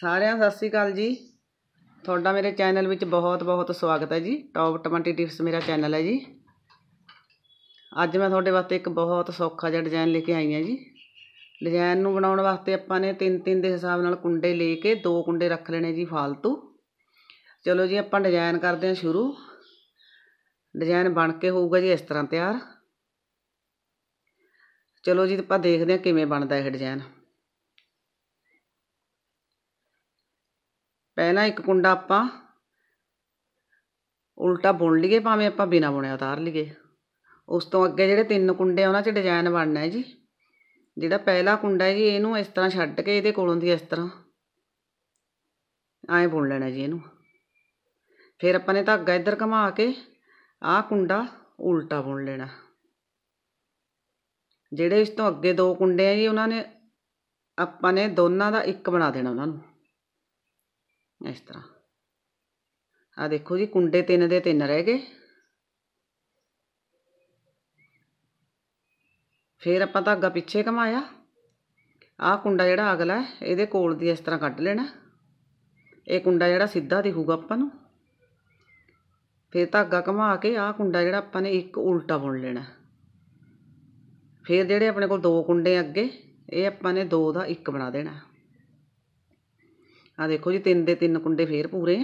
ਸਾਰਿਆਂ ਸਤਿ ਸ੍ਰੀ ਅਕਾਲ ਜੀ ਤੁਹਾਡਾ ਮੇਰੇ ਚੈਨਲ ਵਿੱਚ ਬਹੁਤ ਬਹੁਤ ਸਵਾਗਤ ਹੈ ਜੀ ਟੌਪ 20 ਟਿਪਸ ਮੇਰਾ ਚੈਨਲ ਹੈ ਜੀ ਅੱਜ ਮੈਂ ਤੁਹਾਡੇ ਵਾਸਤੇ ਇੱਕ ਬਹੁਤ ਸੌਖਾ ਜਿਹਾ ਡਿਜ਼ਾਈਨ ਲੈ ਕੇ ਆਈ ਹਾਂ ਜੀ ਡਿਜ਼ਾਈਨ ਨੂੰ ਬਣਾਉਣ ਵਾਸਤੇ ਆਪਾਂ ਨੇ ਤਿੰਨ ਤਿੰਨ ਦੇ ਹਿਸਾਬ ਨਾਲ ਕੁੰਡੇ ਲੈ ਕੇ ਦੋ ਕੁੰਡੇ ਰੱਖ ਲੈਣੇ ਜੀ ਫਾਲਤੂ ਚਲੋ ਜੀ ਆਪਾਂ ਡਿਜ਼ਾਈਨ ਕਰਦੇ ਹਾਂ ਸ਼ੁਰੂ ਡਿਜ਼ਾਈਨ ਬਣ ਕੇ ਹੋਊਗਾ ਜੀ ਇਸ ਤਰ੍ਹਾਂ ਤਿਆਰ ਚਲੋ ਜੀ ਆਪਾਂ ਦੇਖਦੇ ਹਾਂ ਕਿਵੇਂ ਬਣਦਾ ਇਹ ਡਿਜ਼ਾਈਨ ਪਹਿਲਾਂ ਇੱਕ ਕੁੰਡਾ ਆਪਾਂ ਉਲਟਾ ਬੁਣ ਲਈਏ ਭਾਵੇਂ ਆਪਾਂ ਬਿਨਾ ਬੁਣਿਆ ਉਤਾਰ ਲਈਏ ਉਸ ਤੋਂ ਅੱਗੇ ਜਿਹੜੇ ਤਿੰਨ ਕੁੰਡੇ ਆ ਉਹਨਾਂ 'ਚ ਡਿਜ਼ਾਈਨ ਬਣਨਾ ਹੈ ਜੀ ਜਿਹੜਾ ਪਹਿਲਾ ਕੁੰਡਾ ਹੈ ਜੀ ਇਹਨੂੰ ਇਸ ਤਰ੍ਹਾਂ ਛੱਡ ਕੇ ਇਹਦੇ ਕੋਲੋਂ ਦੀ ਇਸ ਤਰ੍ਹਾਂ ਐਂ ਬੁਣ ਲੈਣਾ ਜੀ ਇਹਨੂੰ ਫਿਰ ਆਪਾਂ ਨੇ ਧਾਗਾ ਇੱਧਰ ਘੁਮਾ ਕੇ ਆਹ ਕੁੰਡਾ ਉਲਟਾ ਬੁਣ ਲੈਣਾ ਜਿਹੜੇ ਇਸ ਤੋਂ ਅੱਗੇ ਦੋ ਕੁੰਡੇ ਆ ਜੀ ਉਹਨਾਂ ਨੇ ਆਪਾਂ ਨੇ ਦੋਨਾਂ ਦਾ ਇੱਕ ਬਣਾ ਦੇਣਾ ਉਹਨਾਂ ਨੂੰ ਇਸ ਤਰ੍ਹਾਂ ਆ ਦੇਖੋ ਜੀ ਕੁੰਡੇ ਤਿੰਨ ਦੇ ਤਿੰਨ ਰਹਿ ਗਏ ਫੇਰ ਆਪਾਂ ਧਾਗਾ ਪਿੱਛੇ ਘਮਾਇਆ ਆਹ ਕੁੰਡਾ ਜਿਹੜਾ ਅਗਲਾ ਇਹਦੇ ਕੋਲ ਦੀ ਇਸ ਤਰ੍ਹਾਂ ਕੱਢ ਲੈਣਾ ਇਹ ਕੁੰਡਾ ਜਿਹੜਾ ਸਿੱਧਾ ਦਿਖੂਗਾ ਆਪਾਂ ਨੂੰ ਫੇਰ ਧਾਗਾ ਘਮਾ ਕੇ ਆਹ ਕੁੰਡਾ ਜਿਹੜਾ ਆਪਾਂ ਨੇ ਇੱਕ ਉਲਟਾ ਬੁਣ ਲੈਣਾ ਫੇਰ ਜਿਹੜੇ ਆਪਣੇ ਕੋਲ ਦੋ ਕੁੰਡੇ ਅੱਗੇ ਇਹ ਆਪਾਂ ਨੇ ਦੋ ਦਾ ਇੱਕ ਬਣਾ ਦੇਣਾ ਆ ਦੇਖੋ ਜੀ ਤਿੰਨ ਦੇ ਤਿੰਨ ਕੁੰਡੇ ਫੇਰ ਪੂਰੇ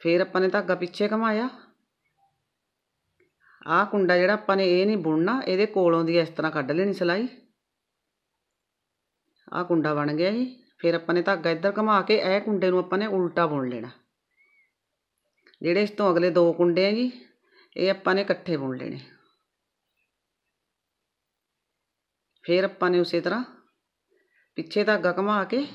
ਫੇਰ ਆਪਾਂ ਨੇ ਧਾਗਾ ਪਿੱਛੇ ਘਮਾਇਆ ਆਹ ਕੁੰਡਾ ਜਿਹੜਾ ਆਪਾਂ ਨੇ ਇਹ ਨਹੀਂ ਬੁਣਨਾ ਇਹਦੇ ਕੋਲੋਂ ਦੀ ਇਸ ਤਰ੍ਹਾਂ ਕੱਢ ਲੈਣੀ ਸਲਾਈ ਆਹ ਕੁੰਡਾ ਬਣ ਗਿਆ ਜੀ ਫੇਰ ਆਪਾਂ ਨੇ ਧਾਗਾ ਇੱਧਰ ਘੁਮਾ ਕੇ ਇਹ ਕੁੰਡੇ ਨੂੰ ਆਪਾਂ ਨੇ ਉਲਟਾ ਬੁਣ ਲੈਣਾ ਜਿਹੜੇ ਇਸ ਤੋਂ ਅਗਲੇ ਦੋ ਕੁੰਡੇ ਆ ਜੀ ਇਹ ਆਪਾਂ ਨੇ ਇਕੱਠੇ ਬੁਣ ਲੈਣੇ ਫੇਰ ਆਪਾਂ ਨੇ ਉਸੇ ਤਰ੍ਹਾਂ ਪਿੱਛੇ ਧਾਗਾ ਘਮਾ ਕੇ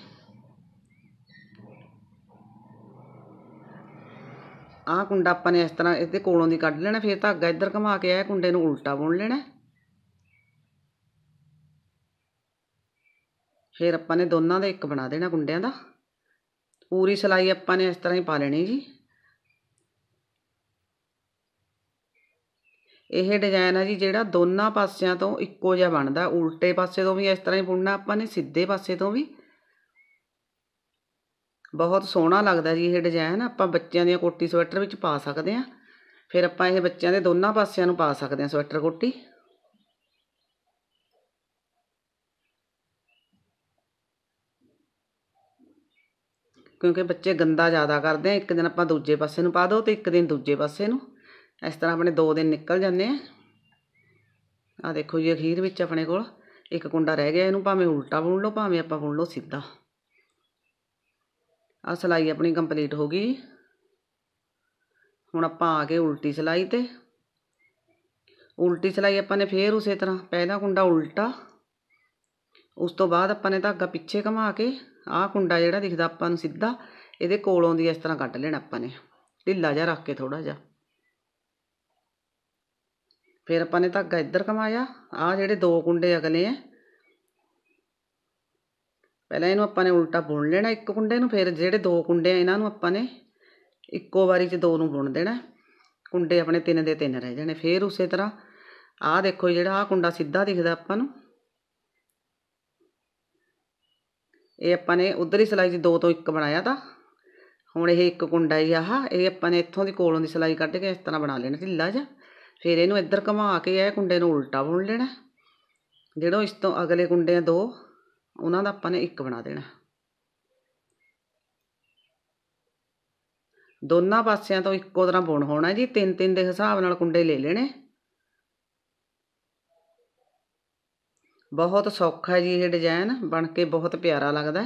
ਆਹ ਕੁੰਡਾ ਆਪਾਂ ਨੇ ਇਸ ਤਰ੍ਹਾਂ ਇਹਦੇ ਕੋਲੋਂ ਦੀ ਕੱਢ ਲੈਣਾ ਫਿਰ ਧਾਗਾ ਇੱਧਰ ਘੁਮਾ ਕੇ ਇਹ ਕੁੰਡੇ ਨੂੰ ਉਲਟਾ ਬੁਣ ਲੈਣਾ ਫਿਰ ਆਪਾਂ ਨੇ ਦੋਨਾਂ ਦੇ ਇੱਕ ਬਣਾ ਦੇਣਾ ਕੁੰਡਿਆਂ ਦਾ ਪੂਰੀ ਸਲਾਈ ਆਪਾਂ ਨੇ ਇਸ ਤਰ੍ਹਾਂ ਹੀ ਪਾ ਲੈਣੀ ਜੀ ਇਹ ਡਿਜ਼ਾਈਨ ਆ ਜੀ ਜਿਹੜਾ ਦੋਨਾਂ ਪਾਸਿਆਂ ਤੋਂ ਇੱਕੋ ਜਿਹਾ ਬਣਦਾ ਉਲਟੇ ਪਾਸੇ ਤੋਂ ਵੀ ਇਸ ਤਰ੍ਹਾਂ ਹੀ ਬੁਣਨਾ ਆਪਾਂ ਨੇ ਸਿੱਧੇ ਪਾਸੇ ਤੋਂ ਵੀ ਬਹੁਤ ਸੋਹਣਾ ਲੱਗਦਾ ਜੀ ਇਹ ਡਿਜ਼ਾਈਨ ਆਪਾਂ ਬੱਚਿਆਂ ਦੀਆਂ ਕੋਟੀ ਸਵੈਟਰ ਵਿੱਚ ਪਾ ਸਕਦੇ ਆ ਫਿਰ ਆਪਾਂ ਇਹ ਬੱਚਿਆਂ ਦੇ ਦੋਨਾਂ ਪਾਸਿਆਂ ਨੂੰ ਪਾ ਸਕਦੇ ਆ ਸਵੈਟਰ ਕੋਟੀ ਕਿਉਂਕਿ ਬੱਚੇ ਗੰਦਾ ਜ਼ਿਆਦਾ ਕਰਦੇ ਆ ਇੱਕ ਦਿਨ ਆਪਾਂ ਦੂਜੇ ਪਾਸੇ ਨੂੰ ਪਾ ਦੋ ਤੇ ਇੱਕ ਦਿਨ ਦੂਜੇ ਪਾਸੇ ਨੂੰ ਇਸ ਤਰ੍ਹਾਂ ਆਪਣੇ ਦੋ ਦਿਨ ਨਿਕਲ ਜਾਂਦੇ ਆ ਆ ਦੇਖੋ ਜੀ ਅਖੀਰ ਵਿੱਚ ਆਪਣੇ ਕੋਲ ਇੱਕ ਕੁੰਡਾ ਰਹਿ ਗਿਆ ਇਹਨੂੰ ਭਾਵੇਂ ਉਲਟਾ ਬੁਣ ਲਓ ਭਾਵੇਂ ਆਪਾਂ ਬੁਣ ਲਓ ਸਿੱਧਾ आ सिलाई अपनी कंप्लीट हो गई हूँ आप आ गए उल्टी सिलाई तो उल्टी सिलाई अपने फिर उस तरह पहला कुंडा उल्टा उस तो बाद अपने धागा पिछे घुमा के आह कुंडा जोड़ा दिखता अपन सीधा ये कोलों की इस तरह कट लेना अपने ढिला जहा रख के थोड़ा जा फिर अपने धागा इधर कमाया आ जोड़े दो कुंडे अगले हैं ਪਹਿਲਾਂ ਇਹਨੂੰ ਆਪਾਂ ਨੇ ਉਲਟਾ ਬੁਣ ਲੈਣਾ ਇੱਕ ਕੁੰਡੇ ਨੂੰ ਫਿਰ ਜਿਹੜੇ ਦੋ ਕੁੰਡੇ ਆ ਇਹਨਾਂ ਨੂੰ ਆਪਾਂ ਨੇ ਇੱਕੋ ਵਾਰੀ 'ਚ ਦੋ ਨੂੰ ਬੁਣ ਦੇਣਾ ਕੁੰਡੇ ਆਪਣੇ ਤਿੰਨ ਦੇ ਤਿੰਨ ਰਹਿ ਜਾਣੇ ਫਿਰ ਉਸੇ ਤਰ੍ਹਾਂ ਆਹ ਦੇਖੋ ਜਿਹੜਾ ਆਹ ਕੁੰਡਾ ਸਿੱਧਾ ਦਿਖਦਾ ਆਪਾਂ ਨੂੰ ਇਹ ਆਪਾਂ ਨੇ ਉਧਰ ਹੀ ਸਲਾਈ 'ਚ ਦੋ ਤੋਂ ਇੱਕ ਬਣਾਇਆ ਤਾਂ ਹੁਣ ਇਹ ਇੱਕ ਕੁੰਡਾ ਹੀ ਆਹ ਇਹ ਆਪਾਂ ਨੇ ਇੱਥੋਂ ਦੀ ਕੋਲੋਂ ਦੀ ਸਲਾਈ ਕੱਢ ਕੇ ਇਸ ਤਰ੍ਹਾਂ ਬਣਾ ਲੈਣਾ ਢਿੱਲਾ ਜਿਹਾ ਫਿਰ ਇਹਨੂੰ ਇੱਧਰ ਘੁਮਾ ਕੇ ਇਹ ਕੁੰਡੇ ਨੂੰ ਉਲਟਾ ਬੁਣ ਲੈਣਾ ਜਿਹੜਾ ਇਸ ਤੋਂ ਅਗਲੇ ਕੁੰਡੇ ਆ ਦੋ ਉਹਨਾਂ ਦਾ ਆਪਾਂ ਨੇ ਇੱਕ ਬਣਾ ਦੇਣਾ ਦੋਨਾਂ ਪਾਸਿਆਂ ਤੋਂ ਇੱਕੋ ਤਰ੍ਹਾਂ ਬੁਣ ਹੋਣਾ ਜੀ ਤਿੰਨ ਤਿੰਨ ਦੇ ਹਿਸਾਬ ਨਾਲ ਕੁੰਡੇ ਲੈ ਲੈਣੇ ਬਹੁਤ ਸੌਖਾ ਜੀ ਇਹ ਡਿਜ਼ਾਈਨ ਬਣ ਕੇ ਬਹੁਤ ਪਿਆਰਾ ਲੱਗਦਾ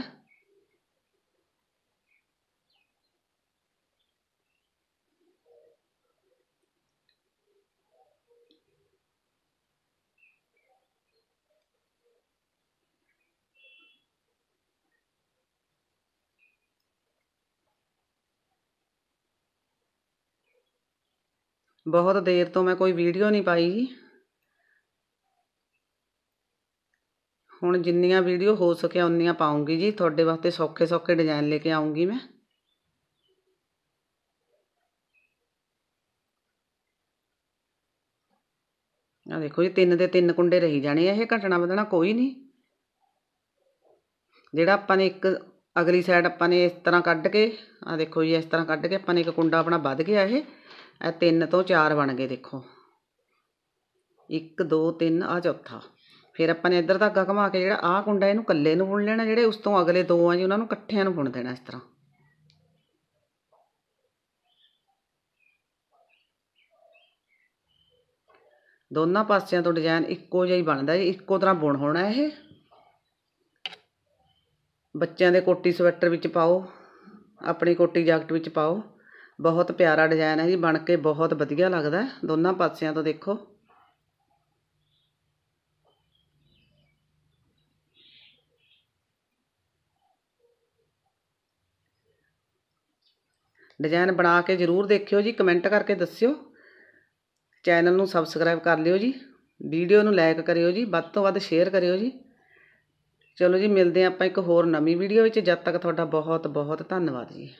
बहुत देर तो मैं ਕੋਈ ਵੀਡੀਓ ਨਹੀਂ ਪਾਈ ਹੁਣ ਜਿੰਨੀਆਂ ਵੀਡੀਓ ਹੋ ਸਕਿਆ ਉਨੀਆਂ ਪਾਉਂਗੀ ਜੀ ਤੁਹਾਡੇ ਵਾਸਤੇ ਸੌਖੇ ਸੌਖੇ ਡਿਜ਼ਾਈਨ ਲੈ ਕੇ ਆਉਂਗੀ ਮੈਂ ਆ ਦੇਖੋ ਜੀ ਤਿੰਨ ਦੇ ਤਿੰਨ ਕੁੰਡੇ ਰਹੀ ਜਾਣੇ ਆ ਇਹ ਘਟਣਾ ਵਧਣਾ ਕੋਈ ਨਹੀਂ ਜਿਹੜਾ ਆਪਾਂ ਨੇ ਇੱਕ ਅਗਲੀ ਸਾਈਡ ਆਪਾਂ ਨੇ ਇਸ ਤਰ੍ਹਾਂ ਕੱਢ ਕੇ ਆ ਦੇਖੋ ਜੀ ਇਸ ਤਰ੍ਹਾਂ ਕੱਢ ਕੇ ਆਪਾਂ ਨੇ ਇੱਕ ਕੁੰਡਾ ਆਪਣਾ ਵੱਧ ਗਿਆ ਇਹ ਇਹ ਤਿੰਨ ਤੋਂ ਚਾਰ ਬਣ ਗਏ ਦੇਖੋ 1 2 3 ਆ ਚੌਥਾ ਫਿਰ ਆਪਾਂ ਨੇ ਇੱਧਰ ਧਾਗਾ ਘੁਮਾ ਕੇ ਜਿਹੜਾ ਆਹ ਕੁੰਡਾ ਇਹਨੂੰ ਇਕੱਲੇ ਨੂੰ ਬੁਣ ਲੈਣਾ ਜਿਹੜੇ ਉਸ ਤੋਂ ਅਗਲੇ ਦੋ ਆ ਜੀ ਉਹਨਾਂ ਨੂੰ ਇਕੱਠਿਆਂ ਨੂੰ ਬੁਣ ਦੇਣਾ ਇਸ ਤਰ੍ਹਾਂ ਦੋਨਾਂ ਪਾਸਿਆਂ ਤੋਂ ਡਿਜ਼ਾਈਨ ਇੱਕੋ ਜਿਹਾ ਹੀ ਬਣਦਾ ਜੀ ਇੱਕੋ ਤਰ੍ਹਾਂ ਬੁਣ ਹੋਣਾ ਇਹ ਬੱਚਿਆਂ ਦੇ ਕੋਟੀ ਸਵੈਟਰ ਵਿੱਚ ਪਾਓ ਆਪਣੀ ਕੋਟੀ ਜੈਕਟ ਵਿੱਚ ਪਾਓ ਬਹੁਤ ਪਿਆਰਾ ਡਿਜ਼ਾਈਨ ਹੈ ਜੀ ਬਣ ਕੇ ਬਹੁਤ ਵਧੀਆ ਲੱਗਦਾ ਦੋਨਾਂ ਪਾਸਿਆਂ ਤੋਂ ਦੇਖੋ ਡਿਜ਼ਾਈਨ ਬਣਾ ਕੇ ਜ਼ਰੂਰ ਦੇਖਿਓ ਜੀ ਕਮੈਂਟ ਕਰਕੇ ਦੱਸਿਓ ਚੈਨਲ ਨੂੰ ਸਬਸਕ੍ਰਾਈਬ ਕਰ ਲਿਓ ਜੀ ਵੀਡੀਓ ਨੂੰ ਲਾਈਕ ਕਰਿਓ ਜੀ ਵੱਧ ਤੋਂ ਵੱਧ ਸ਼ੇਅਰ ਕਰਿਓ ਜੀ ਚਲੋ ਜੀ ਮਿਲਦੇ ਆਪਾਂ ਇੱਕ ਹੋਰ ਨਵੀਂ ਵੀਡੀਓ ਵਿੱਚ ਜਦ ਤੱਕ ਤੁਹਾਡਾ ਬਹੁਤ ਬਹੁਤ ਧੰਨਵਾਦ ਜੀ